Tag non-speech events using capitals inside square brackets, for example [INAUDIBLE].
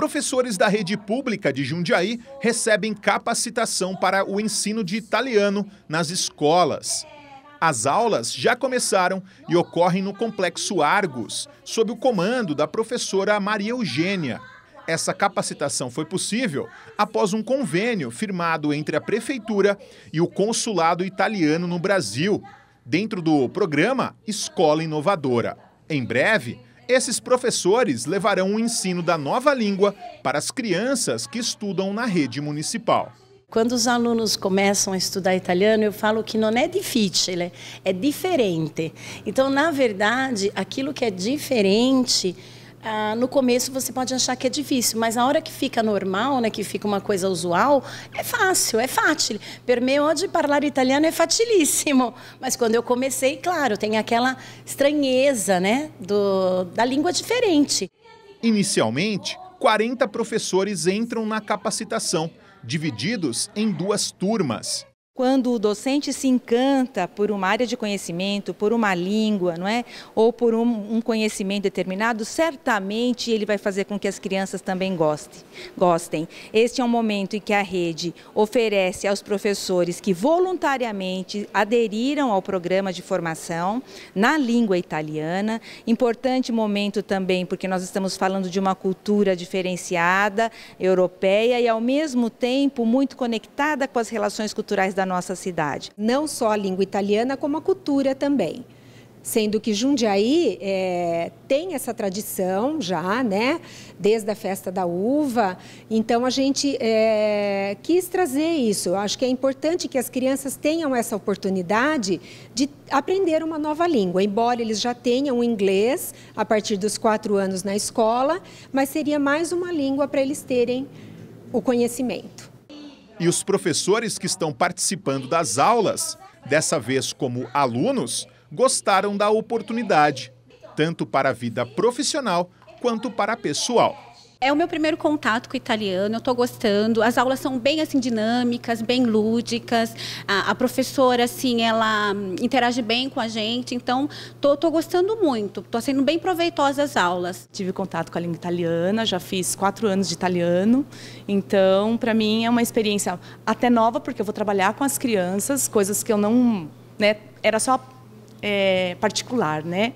Professores da rede pública de Jundiaí recebem capacitação para o ensino de italiano nas escolas. As aulas já começaram e ocorrem no Complexo Argos, sob o comando da professora Maria Eugênia. Essa capacitação foi possível após um convênio firmado entre a Prefeitura e o Consulado Italiano no Brasil, dentro do programa Escola Inovadora. Em breve, esses professores levarão o ensino da nova língua para as crianças que estudam na rede municipal. Quando os alunos começam a estudar italiano, eu falo que não é difícil, é diferente. Então, na verdade, aquilo que é diferente ah, no começo você pode achar que é difícil, mas na hora que fica normal, né, que fica uma coisa usual, é fácil, é fácil. Per me falar italiano é facilíssimo. [LAUGHS] Mas quando eu comecei, claro, tem aquela estranheza, né, do, da língua diferente. Inicialmente, 40 professores entram na capacitação, divididos em duas turmas. Quando o docente se encanta por uma área de conhecimento, por uma língua, não é? ou por um, um, conhecimento determinado, certamente ele vai fazer com que as crianças também gostem. gostem. Este é um momento em que a rede oferece aos professores que voluntariamente aderiram ao programa de formação na língua italiana. Importante momento também, porque nós estamos falando de uma cultura diferenciada, europeia e, ao mesmo tempo, muito conectada com as relações culturais da da nossa cidade. Não só a língua italiana, como a cultura também sendo que Jundiaí é, tem essa tradição já, né, desde a festa da uva. Então a gente é, quis trazer isso. acho que é importante que as crianças tenham essa oportunidade de aprender uma nova língua. Embora eles já tenham inglês a partir dos quatro anos na escola, mas seria mais uma língua para eles terem o conhecimento. E os professores que estão participando das aulas, dessa vez como alunos, gostaram da oportunidade, tanto para a vida profissional quanto para a pessoal. É o meu primeiro contato com o italiano, eu estou gostando. As aulas são bem assim dinâmicas, bem lúdicas. A, a professora assim, ela hum, interage bem com a gente, então estou gostando muito. Estou sendo bem proveitosa as aulas. Tive contato com a língua italiana, já fiz quatro anos de italiano, então para mim é uma experiência até nova porque eu vou trabalhar com as crianças, coisas que eu não, né, era só é, particular, né?